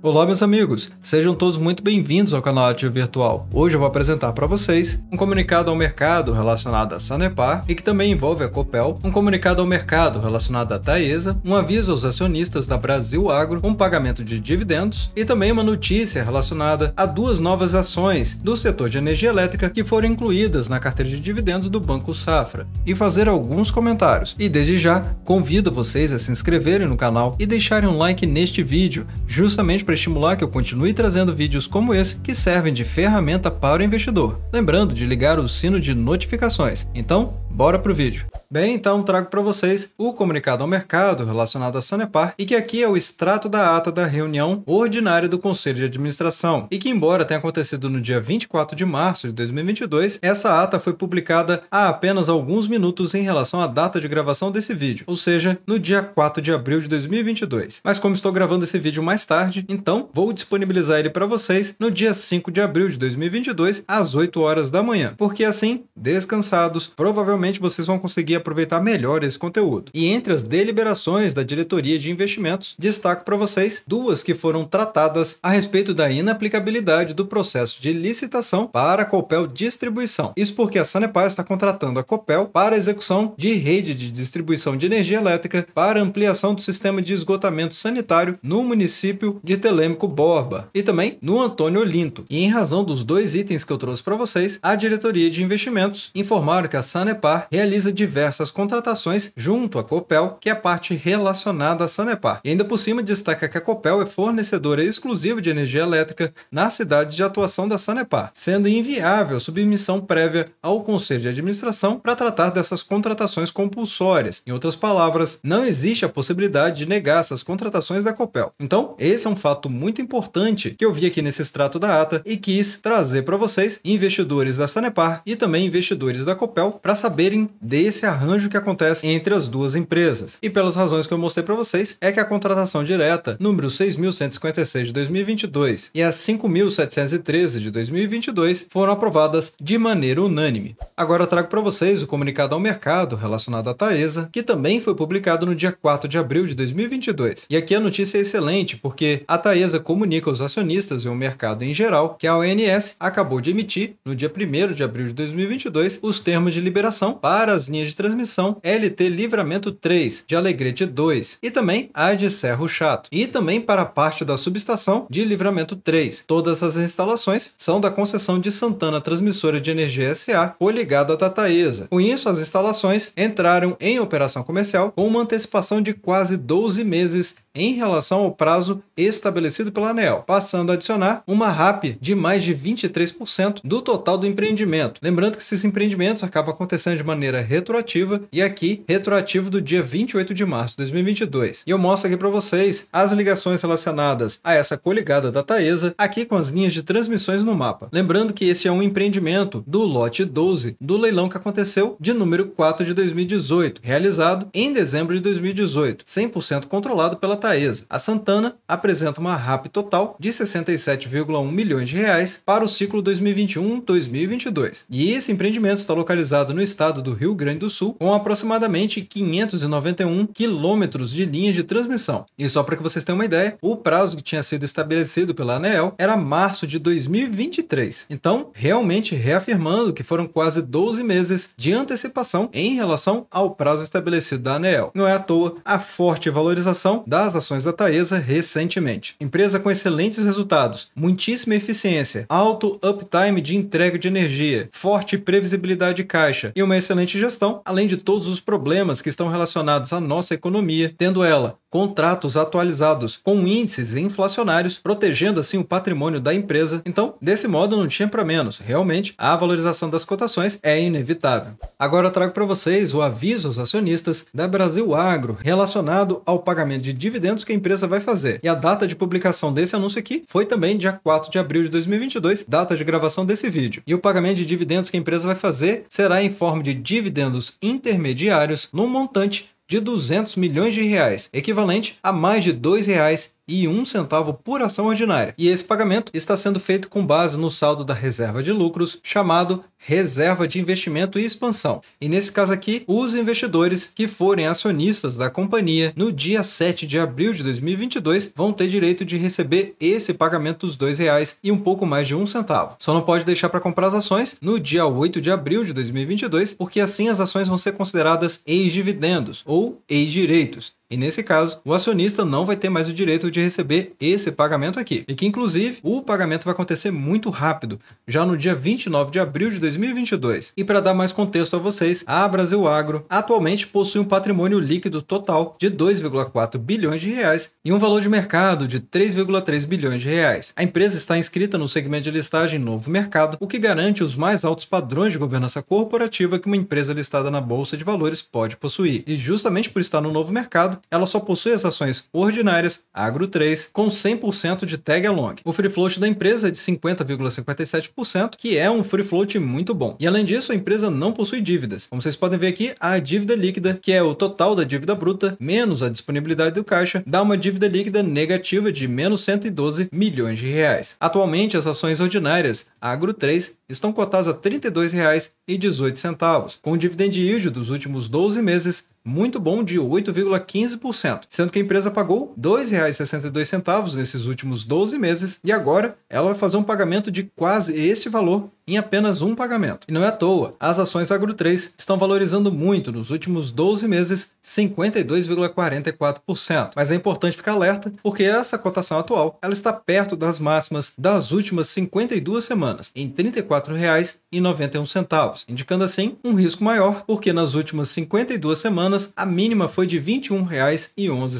Olá, meus amigos! Sejam todos muito bem-vindos ao canal Ativo Virtual. Hoje eu vou apresentar para vocês um comunicado ao mercado relacionado à Sanepar e que também envolve a Copel, um comunicado ao mercado relacionado à Taesa, um aviso aos acionistas da Brasil Agro, um pagamento de dividendos e também uma notícia relacionada a duas novas ações do setor de energia elétrica que foram incluídas na carteira de dividendos do Banco Safra e fazer alguns comentários. E desde já, convido vocês a se inscreverem no canal e deixarem um like neste vídeo, justamente para estimular que eu continue trazendo vídeos como esse que servem de ferramenta para o investidor. Lembrando de ligar o sino de notificações. Então, bora pro vídeo. Bem, então trago para vocês o comunicado ao mercado relacionado à Sanepar e que aqui é o extrato da ata da reunião ordinária do Conselho de Administração e que, embora tenha acontecido no dia 24 de março de 2022, essa ata foi publicada há apenas alguns minutos em relação à data de gravação desse vídeo, ou seja, no dia 4 de abril de 2022. Mas como estou gravando esse vídeo mais tarde, então vou disponibilizar ele para vocês no dia 5 de abril de 2022 às 8 horas da manhã, porque assim, descansados, provavelmente vocês vão conseguir aproveitar melhor esse conteúdo. E entre as deliberações da diretoria de investimentos, destaco para vocês duas que foram tratadas a respeito da inaplicabilidade do processo de licitação para a Copel Distribuição. Isso porque a Sanepar está contratando a Copel para execução de rede de distribuição de energia elétrica para ampliação do sistema de esgotamento sanitário no município de Telêmico Borba e também no Antônio Olinto. E em razão dos dois itens que eu trouxe para vocês, a diretoria de investimentos informaram que a Sanepar realiza diversos diversas contratações junto à Copel, que é a parte relacionada à Sanepar. E ainda por cima destaca que a Copel é fornecedora exclusiva de energia elétrica nas cidades de atuação da Sanepar, sendo inviável submissão prévia ao Conselho de Administração para tratar dessas contratações compulsórias. Em outras palavras, não existe a possibilidade de negar essas contratações da Copel. Então, esse é um fato muito importante que eu vi aqui nesse extrato da ata e quis trazer para vocês, investidores da Sanepar e também investidores da Copel, para saberem desse arranjo arranjo que acontece entre as duas empresas. E pelas razões que eu mostrei para vocês, é que a contratação direta, número 6.156 de 2022 e a 5.713 de 2022, foram aprovadas de maneira unânime. Agora eu trago para vocês o comunicado ao mercado relacionado à Taesa, que também foi publicado no dia 4 de abril de 2022. E aqui a notícia é excelente, porque a Taesa comunica aos acionistas e ao mercado em geral que a ONS acabou de emitir, no dia 1 de abril de 2022, os termos de liberação para as linhas de transmissão LT Livramento 3, de Alegrete 2, e também a de Serro Chato, e também para a parte da subestação de Livramento 3. Todas as instalações são da concessão de Santana Transmissora de Energia SA, ligada à Tataesa. Com isso, as instalações entraram em operação comercial com uma antecipação de quase 12 meses em relação ao prazo estabelecido pela ANEL, passando a adicionar uma RAP de mais de 23% do total do empreendimento. Lembrando que esses empreendimentos acabam acontecendo de maneira retroativa retroativa e aqui retroativo do dia 28 de março de 2022. E eu mostro aqui para vocês as ligações relacionadas a essa coligada da Taesa, aqui com as linhas de transmissões no mapa. Lembrando que esse é um empreendimento do lote 12 do leilão que aconteceu de número 4 de 2018, realizado em dezembro de 2018, 100% controlado pela Taesa. A Santana apresenta uma RAP total de 67,1 milhões de reais para o ciclo 2021-2022. E esse empreendimento está localizado no estado do Rio Grande do Sul Sul, com aproximadamente 591 quilômetros de linhas de transmissão. E só para que vocês tenham uma ideia, o prazo que tinha sido estabelecido pela ANEEL era março de 2023. Então, realmente reafirmando que foram quase 12 meses de antecipação em relação ao prazo estabelecido da ANEEL. Não é à toa a forte valorização das ações da Taesa recentemente. Empresa com excelentes resultados, muitíssima eficiência, alto uptime de entrega de energia, forte previsibilidade de caixa e uma excelente gestão, além de todos os problemas que estão relacionados à nossa economia, tendo ela contratos atualizados com índices inflacionários, protegendo assim o patrimônio da empresa. Então, desse modo, não tinha para menos. Realmente, a valorização das cotações é inevitável. Agora eu trago para vocês o aviso aos acionistas da Brasil Agro relacionado ao pagamento de dividendos que a empresa vai fazer. E a data de publicação desse anúncio aqui foi também dia 4 de abril de 2022, data de gravação desse vídeo. E o pagamento de dividendos que a empresa vai fazer será em forma de dividendos intermediários num montante de 200 milhões de reais, equivalente a mais de R$ 2,00 e um centavo por ação ordinária. E esse pagamento está sendo feito com base no saldo da reserva de lucros, chamado reserva de investimento e expansão. E nesse caso aqui, os investidores que forem acionistas da companhia no dia 7 de abril de 2022 vão ter direito de receber esse pagamento dos dois reais e um pouco mais de um centavo. Só não pode deixar para comprar as ações no dia 8 de abril de 2022, porque assim as ações vão ser consideradas ex-dividendos ou ex-direitos e nesse caso, o acionista não vai ter mais o direito de receber esse pagamento aqui. E que, inclusive, o pagamento vai acontecer muito rápido, já no dia 29 de abril de 2022. E para dar mais contexto a vocês, a Brasil Agro atualmente possui um patrimônio líquido total de 2,4 bilhões de reais e um valor de mercado de 3,3 bilhões de reais. A empresa está inscrita no segmento de listagem Novo Mercado, o que garante os mais altos padrões de governança corporativa que uma empresa listada na Bolsa de Valores pode possuir. E justamente por estar no Novo Mercado, ela só possui as ações ordinárias Agro3 com 100% de tag along. O free float da empresa é de 50,57%, que é um free float muito bom. E além disso, a empresa não possui dívidas. Como vocês podem ver aqui, a dívida líquida, que é o total da dívida bruta menos a disponibilidade do caixa, dá uma dívida líquida negativa de menos 112 milhões de reais. Atualmente, as ações ordinárias Agro3 estão cotadas a R$ 32,18, com o dividend yield dos últimos 12 meses muito bom de 8,15%, sendo que a empresa pagou R$ 2,62 nesses últimos 12 meses e agora ela vai fazer um pagamento de quase esse valor em apenas um pagamento. E não é à toa, as ações Agro3 estão valorizando muito nos últimos 12 meses, 52,44%. Mas é importante ficar alerta, porque essa cotação atual, ela está perto das máximas das últimas 52 semanas, em R$ 34,91, indicando assim um risco maior, porque nas últimas 52 semanas a mínima foi de R$ 21,11.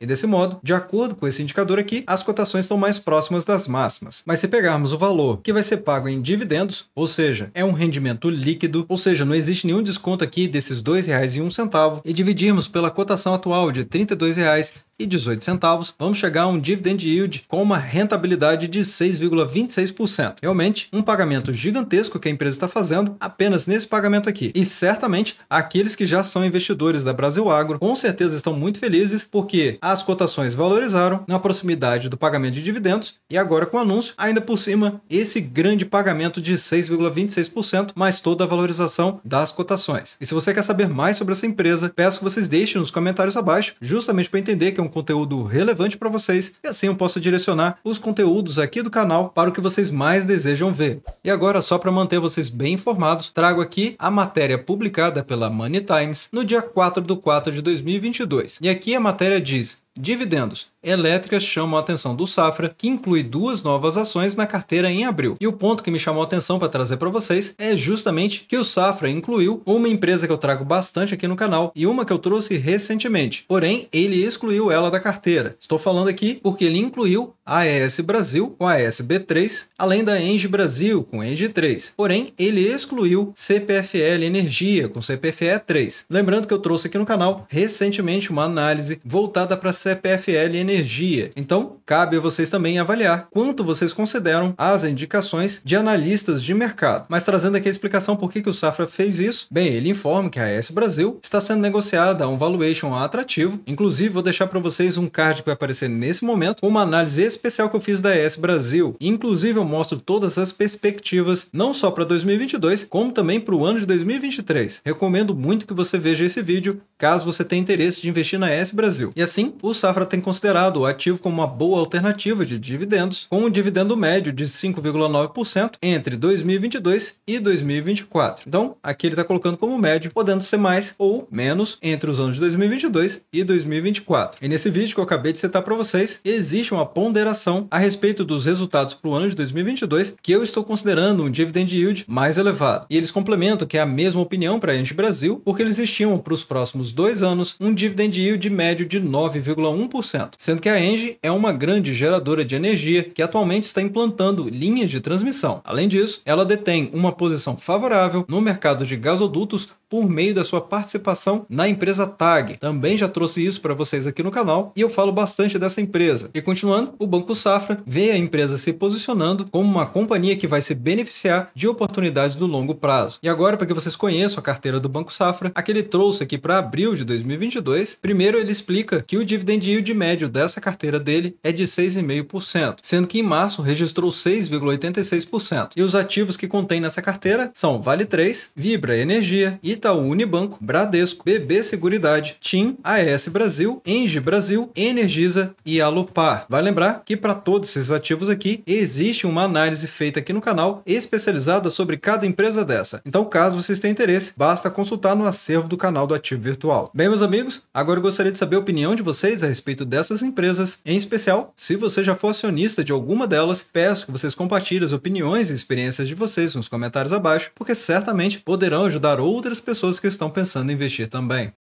E desse modo, de acordo com esse indicador aqui, as cotações estão mais próximas das máximas. Mas se pegarmos o valor que vai ser pago em dívida dividendos, ou seja, é um rendimento líquido, ou seja, não existe nenhum desconto aqui desses R$ 2,01 e dividirmos pela cotação atual de R$ 32,00, e 18 centavos, vamos chegar a um dividend yield com uma rentabilidade de 6,26%. Realmente, um pagamento gigantesco que a empresa está fazendo apenas nesse pagamento aqui. E certamente, aqueles que já são investidores da Brasil Agro com certeza estão muito felizes porque as cotações valorizaram na proximidade do pagamento de dividendos e agora com o anúncio, ainda por cima, esse grande pagamento de 6,26% mais toda a valorização das cotações. E se você quer saber mais sobre essa empresa, peço que vocês deixem nos comentários abaixo, justamente para entender que é um um conteúdo relevante para vocês e assim eu posso direcionar os conteúdos aqui do canal para o que vocês mais desejam ver. E agora, só para manter vocês bem informados, trago aqui a matéria publicada pela Money Times no dia 4 de 4 de 2022. E aqui a matéria diz Dividendos. Elétricas chamam a atenção do Safra, que inclui duas novas ações na carteira em abril. E o ponto que me chamou a atenção para trazer para vocês é justamente que o Safra incluiu uma empresa que eu trago bastante aqui no canal e uma que eu trouxe recentemente. Porém, ele excluiu ela da carteira. Estou falando aqui porque ele incluiu a AES Brasil com a AES B3, além da Engie Brasil com Engie 3. Porém, ele excluiu CPFL Energia com CPFE 3. Lembrando que eu trouxe aqui no canal recentemente uma análise voltada para CPFL Energia. Então, cabe a vocês também avaliar quanto vocês consideram as indicações de analistas de mercado. Mas trazendo aqui a explicação por que, que o Safra fez isso, bem, ele informa que a S Brasil está sendo negociada a um valuation atrativo. Inclusive, vou deixar para vocês um card que vai aparecer nesse momento, uma análise especial que eu fiz da S Brasil. Inclusive, eu mostro todas as perspectivas, não só para 2022, como também para o ano de 2023. Recomendo muito que você veja esse vídeo, caso você tenha interesse de investir na S Brasil. E assim, o Safra tem considerado o ativo como uma boa alternativa de dividendos, com um dividendo médio de 5,9% entre 2022 e 2024. Então, aqui ele está colocando como médio, podendo ser mais ou menos entre os anos de 2022 e 2024. E nesse vídeo que eu acabei de citar para vocês, existe uma ponderação a respeito dos resultados para o ano de 2022 que eu estou considerando um dividend yield mais elevado. E eles complementam que é a mesma opinião para a gente Brasil, porque eles estimam para os próximos dois anos um dividend yield médio de 9,9%. 0,1%, sendo que a Engie é uma grande geradora de energia que atualmente está implantando linhas de transmissão. Além disso, ela detém uma posição favorável no mercado de gasodutos por meio da sua participação na empresa TAG. Também já trouxe isso para vocês aqui no canal e eu falo bastante dessa empresa. E continuando, o Banco Safra vê a empresa se posicionando como uma companhia que vai se beneficiar de oportunidades do longo prazo. E agora, para que vocês conheçam a carteira do Banco Safra, a que ele trouxe aqui para abril de 2022, primeiro ele explica que o dividend dividend yield médio dessa carteira dele é de 6,5%, sendo que em março registrou 6,86%. E os ativos que contém nessa carteira são Vale 3, Vibra Energia, Itaú Unibanco, Bradesco, BB Seguridade, TIM, AES Brasil, Engie Brasil, Energisa e Alupar. Vai lembrar que para todos esses ativos aqui existe uma análise feita aqui no canal especializada sobre cada empresa dessa. Então, caso vocês tenham interesse, basta consultar no acervo do canal do Ativo Virtual. Bem, meus amigos, agora eu gostaria de saber a opinião de vocês vocês a respeito dessas empresas. Em especial, se você já for acionista de alguma delas, peço que vocês compartilhem as opiniões e experiências de vocês nos comentários abaixo, porque certamente poderão ajudar outras pessoas que estão pensando em investir também.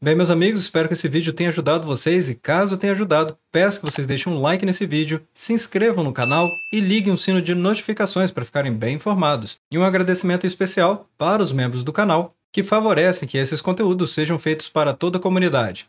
Bem, meus amigos, espero que esse vídeo tenha ajudado vocês e caso tenha ajudado, peço que vocês deixem um like nesse vídeo, se inscrevam no canal e liguem o sino de notificações para ficarem bem informados. E um agradecimento especial para os membros do canal que favorecem que esses conteúdos sejam feitos para toda a comunidade.